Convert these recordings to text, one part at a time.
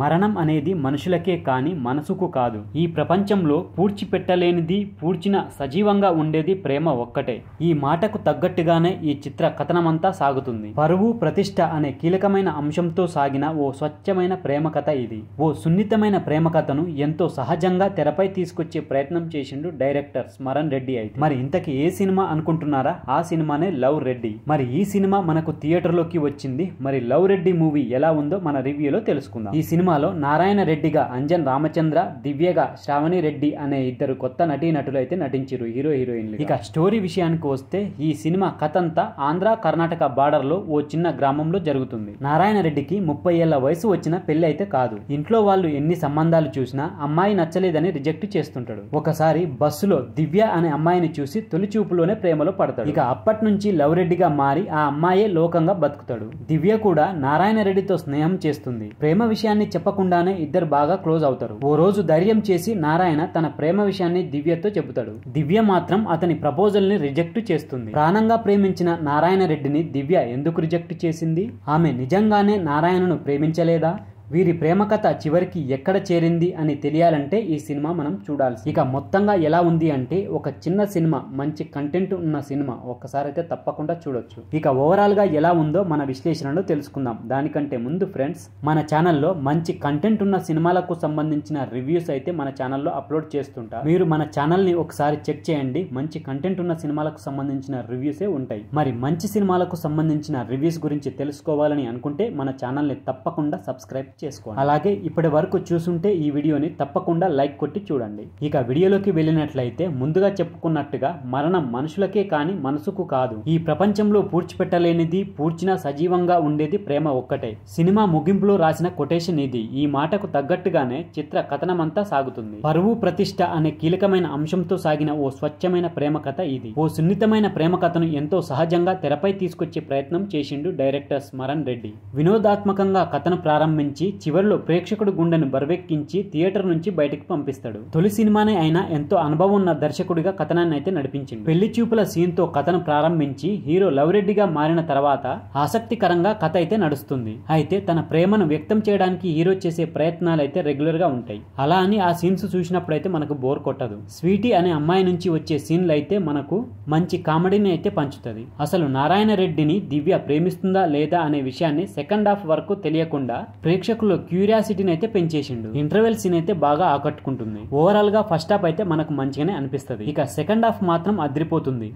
మరణం అనేది మనుషులకే కాని మనసుకు కాదు ఈ ప్రపంచంలో పూడ్చిపెట్టలేనిది పూడ్చిన సజీవంగా ఉండేది ప్రేమ ఒక్కటే ఈ మాటకు తగ్గట్టుగానే ఈ చిత్ర కథనమంతా సాగుతుంది పరువు ప్రతిష్ట అనే కీలకమైన అంశంతో సాగిన ఓ స్వచ్ఛమైన ప్రేమ కథ ఇది ఓ సున్నితమైన ప్రేమ కథను ఎంతో సహజంగా తెరపై తీసుకొచ్చే ప్రయత్నం చేసిండు డైరెక్టర్ స్మరణ్ రెడ్డి అయితే మరి ఇంతకీ ఏ సినిమా అనుకుంటున్నారా ఆ సినిమానే లవ్ రెడ్డి మరి ఈ సినిమా మనకు థియేటర్లోకి వచ్చింది మరి లవ్ రెడ్డి మూవీ ఎలా ఉందో మన రివ్యూలో తెలుసుకుందాం ఈ సినిమాలో నారాయణ రెడ్డిగా అంజన్ రామచంద్ర దివ్యగా శ్రావణి రెడ్డి అనే ఇద్దరు కొత్త నటీనటులు అయితే నటించారు హీరో హీరోయిన్లు ఇక స్టోరీ విషయానికి వస్తే ఈ సినిమా కథంతా ఆంధ్ర కర్ణాటక బార్డర్లో ఓ చిన్న గ్రామంలో జరుగుతుంది నారాయణ రెడ్డికి ముప్పై ఏళ్ల వయసు వచ్చిన పెళ్లి అయితే కాదు ఇంట్లో వాళ్ళు ఎన్ని సంబంధాలు చూసినా అమ్మాయి నచ్చలేదని రిజెక్ట్ చేస్తుంటాడు ఒకసారి బస్సులో దివ్య అనే అమ్మాయిని చూసి తొలి చూపులోనే ప్రేమలో పడతాడు ఇక అప్పటి నుంచి లవ్ రెడ్డిగా మారి ఆ అమ్మాయే లోకంగా బతుకుతాడు దివ్య కూడా నారాయణ రెడ్డితో స్నేహం చేస్తుంది ప్రేమ విషయాన్ని చెప్పకుండానే ఇద్దరు బాగా క్లోజ్ అవుతారు ఓ రోజు ధైర్యం చేసి నారాయణ తన ప్రేమ విషయాన్ని దివ్యతో చెబుతాడు దివ్య మాత్రం అతని ప్రపోజల్ ని రిజెక్ట్ చేస్తుంది ప్రాణంగా ప్రేమించిన నారాయణ రెడ్డిని దివ్య ఎందుకు రిజెక్ట్ చేసింది ఆమె నిజంగానే నారాయణను ప్రేమించలేదా వీరి ప్రేమ కథ చివరికి ఎక్కడ చేరింది అని తెలియాలంటే ఈ సినిమా మనం చూడాల్సి ఇక మొత్తంగా ఎలా ఉంది అంటే ఒక చిన్న సినిమా మంచి కంటెంట్ ఉన్న సినిమా ఒక్కసారి అయితే తప్పకుండా చూడొచ్చు ఇక ఓవరాల్గా ఎలా ఉందో మన విశ్లేషణలో తెలుసుకుందాం దానికంటే ముందు ఫ్రెండ్స్ మన ఛానల్లో మంచి కంటెంట్ ఉన్న సినిమాలకు సంబంధించిన రివ్యూస్ అయితే మన ఛానల్లో అప్లోడ్ చేస్తుంటారు మీరు మన ఛానల్ని ఒకసారి చెక్ చేయండి మంచి కంటెంట్ ఉన్న సినిమాలకు సంబంధించిన రివ్యూసే ఉంటాయి మరి మంచి సినిమాలకు సంబంధించిన రివ్యూస్ గురించి తెలుసుకోవాలని అనుకుంటే మన ఛానల్ని తప్పకుండా సబ్స్క్రైబ్ చేసుకోండి అలాగే ఇప్పటి వరకు చూసుంటే ఈ వీడియోని తప్పకుండా లైక్ కొట్టి చూడండి ఇక వీడియోలోకి వెళ్ళినట్లయితే ముందుగా చెప్పుకున్నట్టుగా మరణం మనుషులకే కాని మనసుకు కాదు ఈ ప్రపంచంలో పూడ్చిపెట్టలేనిది పూడ్చినా సజీవంగా ఉండేది ప్రేమ ఒక్కటే సినిమా ముగింపులో రాసిన కొటేషన్ ఇది ఈ మాటకు తగ్గట్టుగానే చిత్ర కథనమంతా సాగుతుంది పరువు ప్రతిష్ట అనే కీలకమైన అంశంతో సాగిన ఓ స్వచ్ఛమైన ప్రేమ కథ ఇది ఓ సున్నితమైన ప్రేమ కథను ఎంతో సహజంగా తెరపై తీసుకొచ్చే ప్రయత్నం చేసిండు డైరెక్టర్ స్మరణ్ రెడ్డి వినోదాత్మకంగా కథను ప్రారంభించి చివరిలో ప్రేక్షకుడు గుండెను బరవెక్కించి థియేటర్ నుంచి బయటకు పంపిస్తాడు తొలి సినిమానే అయినా ఎంతో అనుభవం ఉన్న దర్శకుడిగా కథనాన్ని అయితే నడిపించింది పెళ్లి చూపుల సీన్తో కథను ప్రారంభించి హీరో లవ్ రెడ్డిగా మారిన తర్వాత ఆసక్తికరంగా కథ అయితే నడుస్తుంది అయితే తన ప్రేమను వ్యక్తం చేయడానికి హీరో చేసే ప్రయత్నాలు అయితే రెగ్యులర్ గా ఉంటాయి అలా అని ఆ సీన్స్ చూసినప్పుడైతే మనకు బోర్ కొట్టదు స్వీటీ అనే అమ్మాయి నుంచి వచ్చే సీన్లు అయితే మనకు మంచి కామెడీని అయితే పంచుతుంది అసలు నారాయణ రెడ్డిని దివ్య ప్రేమిస్తుందా లేదా అనే విషయాన్ని సెకండ్ హాఫ్ వరకు తెలియకుండా ప్రేక్షకు ప్రేక్షకుల్లో క్యూరియాసిటీని అయితే పెంచేసిండు ఇంటర్వెల్ సీన్ అయితే బాగా ఆకట్టుకుంటుంది ఓవరాల్ గా ఫస్ట్ హాఫ్ అయితే మనకు మంచిగానే అనిపిస్తుంది ఇక సెకండ్ హాఫ్ మాత్రం అదిరిపోతుంది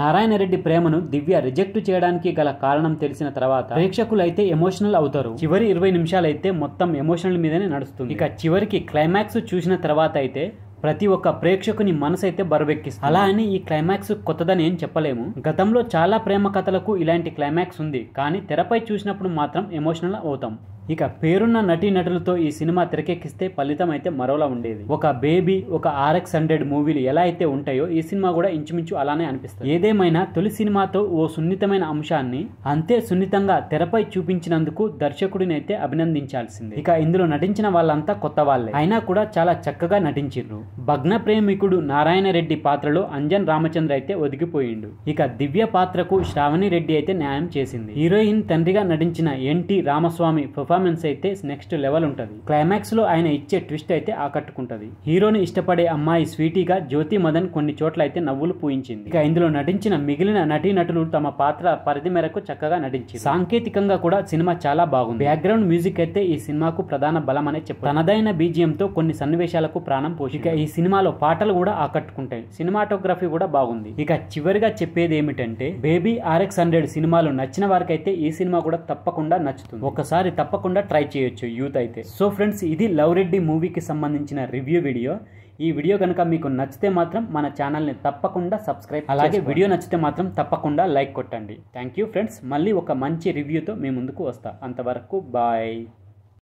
నారాయణ రెడ్డి ప్రేమను దివ్య రిజెక్ట్ చేయడానికి గల కారణం తెలిసిన తర్వాత ప్రేక్షకులు అయితే ఎమోషనల్ అవుతారు చివరి ఇరవై నిమిషాలైతే మొత్తం ఎమోషనల్ మీదనే నడుస్తుంది ఇక చివరికి క్లైమాక్స్ చూసిన తర్వాత అయితే ప్రతి ఒక్క ప్రేక్షకుని మనసు అయితే బరువెక్కిస్తుంది అలా అని ఈ క్లైమాక్స్ కొత్తదని ఏం చెప్పలేము గతంలో చాలా ప్రేమ కథలకు ఇలాంటి క్లైమాక్స్ ఉంది కానీ తెరపై చూసినప్పుడు మాత్రం ఎమోషనల్ అవుతాం ఇక పేరున్న నటీ నటులతో ఈ సినిమా తెరకెక్కిస్తే ఫలితం అయితే మరోలా ఉండేది ఒక బేబీ ఒక ఆర్ఎక్స్ హండ్రెడ్ మూవీలు ఎలా అయితే ఉంటాయో ఈ సినిమా కూడా ఇంచుమించు అలానే అనిపిస్తుంది ఏదేమైనా తొలి సినిమాతో ఓ సున్నితమైన అంశాన్ని అంతే సున్నితంగా తెరపై చూపించినందుకు దర్శకుడినైతే అభినందించాల్సింది ఇక ఇందులో నటించిన వాళ్ళంతా కొత్త వాళ్ళే అయినా కూడా చాలా చక్కగా నటించిండ్రు భగ్న ప్రేమికుడు నారాయణ రెడ్డి పాత్రలో అంజన్ రామచంద్ర అయితే ఒదిగిపోయిండు ఇక దివ్య పాత్రకు శ్రావణి రెడ్డి అయితే న్యాయం చేసింది హీరోయిన్ తండ్రిగా నటించిన ఎన్టీ రామస్వామి పెర్ఫార్మెన్స్ పర్ఫార్మెన్స్ అయితే నెక్స్ట్ లెవెల్ ఉంటుంది క్లైమాక్స్ లో ఆయన ఇచ్చే ట్విస్ట్ అయితే ఆకట్టుకుంటుంది హీరోని ఇష్టపడే అమ్మాయి స్వీటీగా జ్యోతి మదన్ కొన్ని చోట్ల అయితే నవ్వులు పూయించింది ఇక ఇందులో నటించిన మిగిలిన నటీనటులు తమ పాత్ర పరిధి మేరకు చక్కగా నటించింది సాంకేతికంగా కూడా సినిమా చాలా బాగుంది బ్యాక్గ్రౌండ్ మ్యూజిక్ అయితే ఈ సినిమాకు ప్రధాన బలం అనే చెప్పి తనదైన బీజియంతో కొన్ని సన్నివేశాలకు ప్రాణం పోషిక ఈ సినిమాలో పాటలు కూడా ఆకట్టుకుంటాయి సినిమాటోగ్రఫీ కూడా బాగుంది ఇక చివరిగా చెప్పేది ఏమిటంటే బేబీ ఆర్ఎక్స్ హండ్రెడ్ సినిమాలు నచ్చిన వారికైతే ఈ సినిమా కూడా తప్పకుండా నచ్చుతుంది ఒకసారి తప్పకుండా తప్పకుండా ట్రై చేయొచ్చు యూత్ అయితే సో ఫ్రెండ్స్ ఇది లవ్ రెడ్డి మూవీకి సంబంధించిన రివ్యూ వీడియో ఈ వీడియో కనుక మీకు నచ్చితే మాత్రం మన ఛానల్ని తప్పకుండా సబ్స్క్రైబ్ అలాగే వీడియో నచ్చితే మాత్రం తప్పకుండా లైక్ కొట్టండి థ్యాంక్ యూ ఫ్రెండ్స్ మళ్ళీ ఒక మంచి రివ్యూతో మీ ముందుకు వస్తా అంతవరకు బాయ్